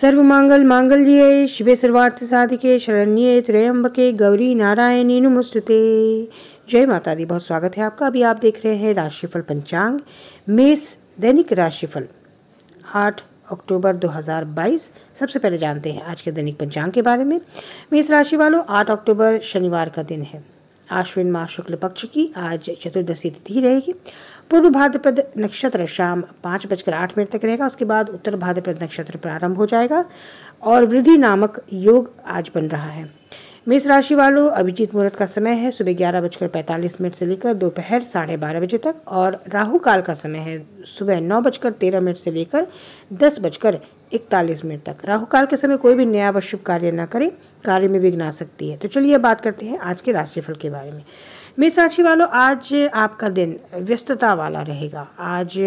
सर्व मंगल मांगल्ये शिवे सर्वार्थ साधिके शरण्ये त्रयंबके गौरी नारायणी नमस्तुते जय माता दी बहुत स्वागत है आपका अभी आप देख रहे हैं राशिफल पंचांग मेष दैनिक राशिफल आठ अक्टूबर 2022 सबसे पहले जानते हैं आज के दैनिक पंचांग के बारे में मेष राशि वालों आठ अक्टूबर शनिवार का दिन है आश्विन माह शुक्ल पक्ष की आज चतुर्दशी तिथि रहेगी पूर्व भाद्रपद नक्षत्र शाम पाँच बजकर आठ मिनट तक रहेगा उसके बाद उत्तर भाद्रपद नक्षत्र प्रारंभ हो जाएगा और वृद्धि नामक योग आज बन रहा है मेष राशि वालों अभिजीत मुहूर्त का समय है सुबह ग्यारह बजकर पैंतालीस मिनट से लेकर दोपहर साढ़े बारह बजे तक और राहु काल का समय है सुबह नौ बजकर तेरह मिनट से लेकर दस बजकर इकतालीस मिनट तक राहु काल के समय कोई भी नया व शुभ कार्य न करें कार्य में विघ्न आ सकती है तो चलिए बात करते हैं आज के राशिफल के बारे में मेष राशि वालों आज आपका दिन व्यस्तता वाला रहेगा आज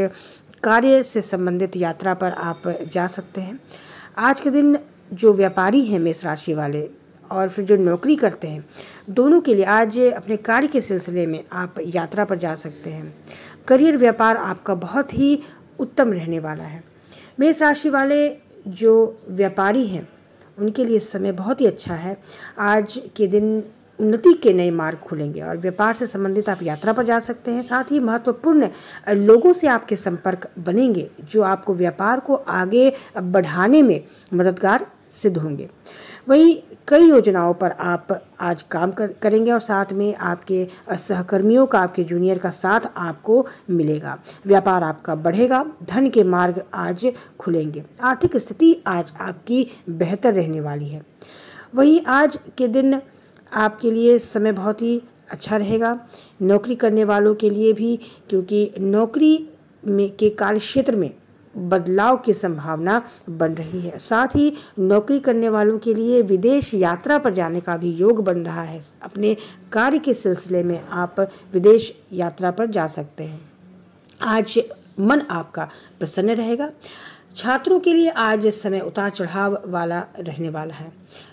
कार्य से संबंधित यात्रा पर आप जा सकते हैं आज के दिन जो व्यापारी हैं मेष राशि वाले और फिर जो नौकरी करते हैं दोनों के लिए आज अपने कार्य के सिलसिले में आप यात्रा पर जा सकते हैं करियर व्यापार आपका बहुत ही उत्तम रहने वाला है मेष राशि वाले जो व्यापारी हैं उनके लिए समय बहुत ही अच्छा है आज के दिन उन्नति के नए मार्ग खुलेंगे और व्यापार से संबंधित आप यात्रा पर जा सकते हैं साथ ही महत्वपूर्ण लोगों से आपके संपर्क बनेंगे जो आपको व्यापार को आगे बढ़ाने में मददगार सिद्ध होंगे वही कई योजनाओं पर आप आज काम कर, करेंगे और साथ में आपके सहकर्मियों का आपके जूनियर का साथ आपको मिलेगा व्यापार आपका बढ़ेगा धन के मार्ग आज खुलेंगे आर्थिक स्थिति आज आपकी बेहतर रहने वाली है वहीं आज के दिन आपके लिए समय बहुत ही अच्छा रहेगा नौकरी करने वालों के लिए भी क्योंकि नौकरी में के कार्य क्षेत्र में बदलाव की संभावना बन रही है साथ ही नौकरी करने वालों के लिए विदेश यात्रा पर जाने का भी योग बन रहा है अपने कार्य के सिलसिले में आप विदेश यात्रा पर जा सकते हैं आज मन आपका प्रसन्न रहेगा छात्रों के लिए आज समय उतार चढ़ाव वाला रहने वाला है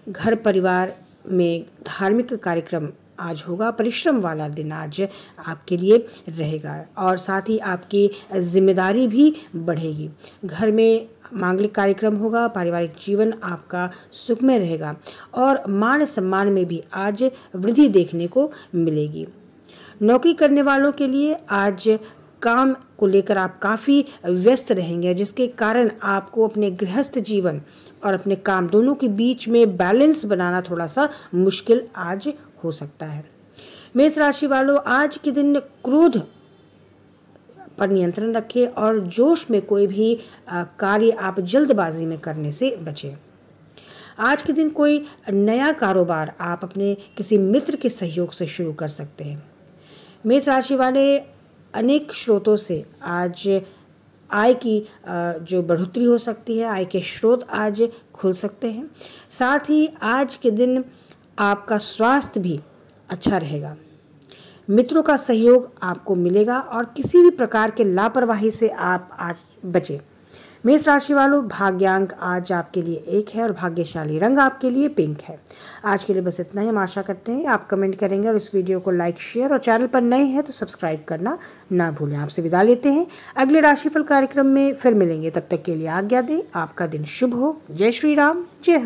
घर परिवार में धार्मिक कार्यक्रम आज होगा परिश्रम वाला दिन आज आपके लिए रहेगा और साथ ही आपकी जिम्मेदारी भी बढ़ेगी घर में मांगलिक कार्यक्रम होगा पारिवारिक जीवन आपका सुखमय रहेगा और मान सम्मान में भी आज वृद्धि देखने को मिलेगी नौकरी करने वालों के लिए आज काम को लेकर आप काफ़ी व्यस्त रहेंगे जिसके कारण आपको अपने गृहस्थ जीवन और अपने काम दोनों के बीच में बैलेंस बनाना थोड़ा सा मुश्किल आज हो सकता है मेष राशि वालों आज के दिन क्रोध पर नियंत्रण रखें और जोश में कोई भी कार्य आप जल्दबाजी में करने से बचें आज के दिन कोई नया कारोबार आप अपने किसी मित्र के सहयोग से शुरू कर सकते हैं मेष राशि वाले अनेक स्रोतों से आज आय की जो बढ़ोतरी हो सकती है आय के स्रोत आज खुल सकते हैं साथ ही आज के दिन आपका स्वास्थ्य भी अच्छा रहेगा मित्रों का सहयोग आपको मिलेगा और किसी भी प्रकार के लापरवाही से आप आज बचें मेष राशि वालों भाग्यांक आज आपके लिए एक है और भाग्यशाली रंग आपके लिए पिंक है आज के लिए बस इतना ही हम आशा करते हैं आप कमेंट करेंगे और इस वीडियो को लाइक शेयर और चैनल पर नए हैं तो सब्सक्राइब करना ना भूलें आपसे विदा लेते हैं अगले राशिफल कार्यक्रम में फिर मिलेंगे तब तक के लिए आज्ञा दें आपका दिन शुभ हो जय श्री राम जय